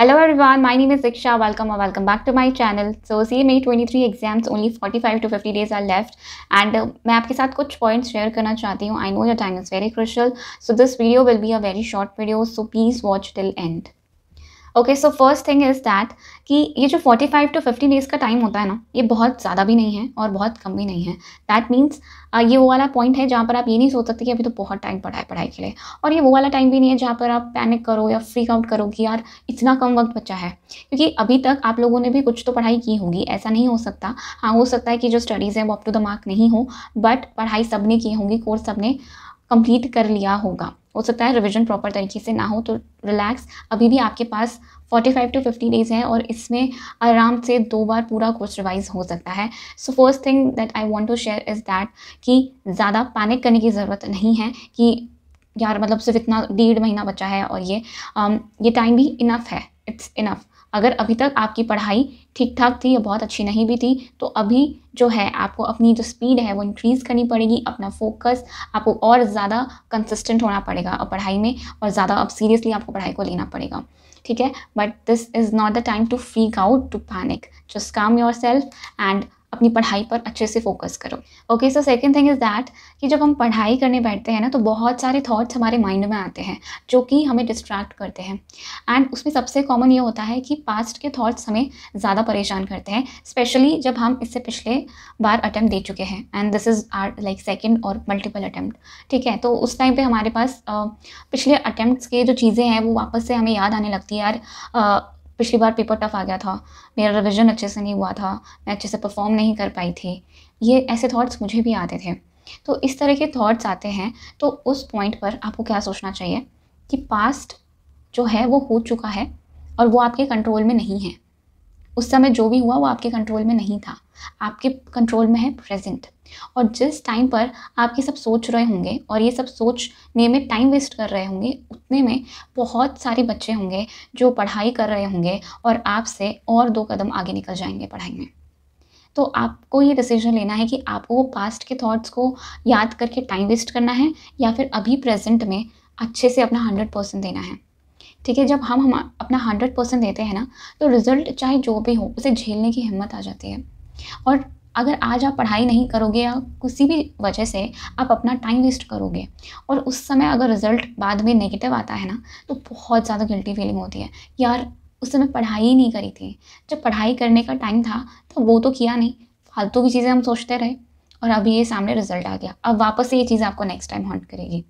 Hello everyone my name is Diksha welcome और welcome back to my channel so see May 23 three exams only 45 to 50 days are left and मैं आपके साथ कुछ points share करना चाहती हूँ I know your time is very crucial so this video will be a very short video so please watch till end okay so first thing is that कि ये जो 45 टू 50 डेज़ का time होता है ना ये बहुत ज़्यादा भी नहीं है और बहुत कम भी नहीं है दैट मीन्स ये वो वाला पॉइंट है जहाँ पर आप ये नहीं सोच सकते कि अभी तो बहुत टाइम पड़ा है पढ़ाई के लिए और ये वो वाला टाइम भी नहीं है जहाँ पर आप पैनिक करो या फ्रीक आउट करो कि यार इतना कम वक्त बचा है क्योंकि अभी तक आप लोगों ने भी कुछ तो पढ़ाई की होगी ऐसा नहीं हो सकता हाँ हो सकता है कि जो स्टडीज़ हैं वो अप टू द मार्क नहीं हो बट पढ़ाई सब ने की होंगी कोर्स सब ने कंप्लीट कर लिया होगा हो सकता है रिविजन प्रॉपर तरीके से ना हो तो रिलैक्स अभी भी आपके पास 45 टू 50 डेज है और इसमें आराम से दो बार पूरा कोर्स रिवाइज हो सकता है so first thing that I want to share is that कि ज़्यादा पैनिक करने की ज़रूरत नहीं है कि यार मतलब सिर्फ इतना डेढ़ महीना बचा है और ये um, ये टाइम भी इनफ है इट्स इनफ़ अगर अभी तक आपकी पढ़ाई ठीक ठाक थी या बहुत अच्छी नहीं भी थी तो अभी जो है आपको अपनी जो स्पीड है वो इंक्रीज़ करनी पड़ेगी अपना फोकस आपको और ज़्यादा कंसिस्टेंट होना पड़ेगा और पढ़ाई में और ज़्यादा अब सीरियसली आपको पढ़ाई को लेना पड़ेगा ठीक है but this is not the time to freak out to panic just calm yourself and अपनी पढ़ाई पर अच्छे से फोकस करो okay so second thing is that कि जब हम पढ़ाई करने बैठते हैं ना तो बहुत सारे थाट्स हमारे माइंड में आते हैं जो कि हमें डिस्ट्रैक्ट करते हैं एंड उसमें सबसे कॉमन ये होता है कि पास्ट के थाट्स हमें ज़्यादा परेशान करते हैं स्पेशली जब हम इससे पिछले बार अटैम्प्ट दे चुके हैं and this is are like second और मल्टीपल अटैम्प्ट ठीक है तो उस टाइम पर हमारे पास पिछले अटैम्प्ट के जो चीज़ें हैं वो वापस से हमें याद आने लगती है यार पिछली बार पेपर टफ आ गया था मेरा रिविज़न अच्छे से नहीं हुआ था मैं अच्छे से परफॉर्म नहीं कर पाई थी ये ऐसे थाट्स मुझे भी आते थे तो इस तरह के थाट्स आते हैं तो उस पॉइंट पर आपको क्या सोचना चाहिए कि पास्ट जो है वो हो चुका है और वो आपके कंट्रोल में नहीं है उस समय जो भी हुआ वो आपके कंट्रोल में नहीं था आपके कंट्रोल में है प्रेजेंट और जिस टाइम पर आप ये सब सोच रहे होंगे और ये सब सोचने में टाइम वेस्ट कर रहे होंगे उतने में बहुत सारे बच्चे होंगे जो पढ़ाई कर रहे होंगे और आपसे और दो कदम आगे निकल जाएंगे पढ़ाई में तो आपको ये डिसीजन लेना है कि आपको वो पास्ट के थॉट्स को याद करके टाइम वेस्ट करना है या फिर अभी प्रेजेंट में अच्छे से अपना हंड्रेड परसेंट देना है ठीक है जब हम हम अपना हंड्रेड परसेंट देते हैं ना तो रिज़ल्ट चाहे जो भी हो उसे झेलने की हिम्मत आ जाती है और अगर आज आप पढ़ाई नहीं करोगे या किसी भी वजह से आप अपना टाइम वेस्ट करोगे और उस समय अगर रिज़ल्ट बाद में नेगेटिव आता है ना तो बहुत ज़्यादा गिल्टी फीलिंग होती है यार उस समय पढ़ाई ही नहीं करी थी जब पढ़ाई करने का टाइम था तो वो तो किया नहीं फालतू की चीज़ें हम सोचते रहे और अभी ये सामने रिज़ल्ट आ गया अब वापस से ये चीज़ आपको नेक्स्ट टाइम हॉन्ट करेगी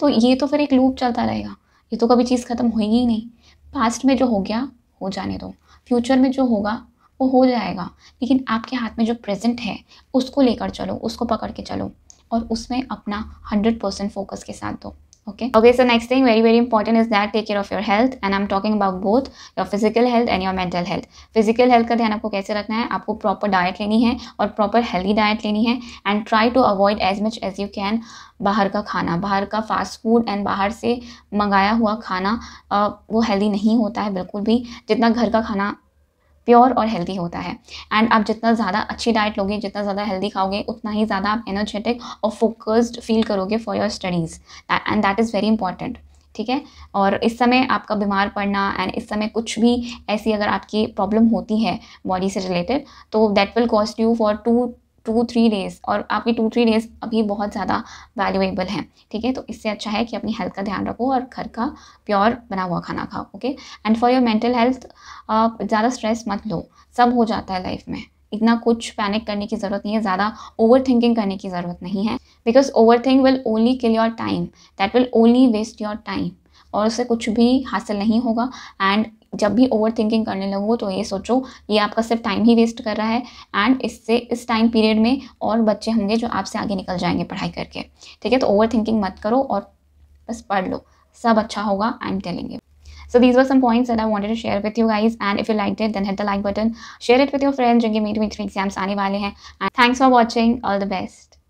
तो ये तो फिर एक लूप चलता रहेगा ये तो कभी चीज़ ख़त्म होगी ही नहीं पास्ट में जो हो गया हो जाने दो फ्यूचर में जो होगा वो हो जाएगा लेकिन आपके हाथ में जो प्रेजेंट है उसको लेकर चलो उसको पकड़ के चलो और उसमें अपना हंड्रेड परसेंट फोकस के साथ दो okay okay so next thing very very important is that take care of your health and i'm talking about both your physical health and your mental health physical health ka dhyan aapko kaise rakhna hai aapko proper diet leni hai aur proper healthy diet leni hai and try to avoid as much as you can बाहर का खाना बाहर का fast food and बाहर से मंगाया हुआ खाना वो हेल्दी नहीं होता है बिल्कुल भी जितना घर का खाना प्योर और हेल्दी होता है एंड आप जितना ज़्यादा अच्छी डाइट लोगे जितना ज़्यादा हेल्दी खाओगे उतना ही ज़्यादा आप एनर्जेटिक और फोकस्ड फील करोगे for your studies and that is very important ठीक है और इस समय आपका बीमार पड़ना एंड इस समय कुछ भी ऐसी अगर आपकी प्रॉब्लम होती है बॉडी से रिलेटेड तो that will cost you for two two three days और आपकी टू थ्री डेज़ अभी बहुत ज़्यादा वैल्यूएबल हैं ठीक है तो इससे अच्छा है कि अपनी हेल्थ का ध्यान रखो और घर का प्योर बना हुआ खाना खाओ okay and for your mental health ज़्यादा स्ट्रेस मत लो सब हो जाता है लाइफ में इतना कुछ पैनिक करने की ज़रूरत नहीं है ज़्यादा ओवर थिंकिंग करने की ज़रूरत नहीं है because over think will only kill your time that will only waste your time और उससे कुछ भी हासिल नहीं होगा एंड जब भी ओवर थिंकिंग करने लगो तो ये सोचो ये आपका सिर्फ टाइम ही वेस्ट कर रहा है एंड इससे इस टाइम पीरियड में और बच्चे होंगे जो आपसे आगे निकल जाएंगे पढ़ाई करके ठीक है तो ओवर थिंकिंग मत करो और बस पढ़ लो सब अच्छा होगा I am telling so these were some points that I wanted to share with you guys and if you like it then hit the like button share it with your friends जिनके NEET NEET exams आने वाले हैं. And thanks for watching all the best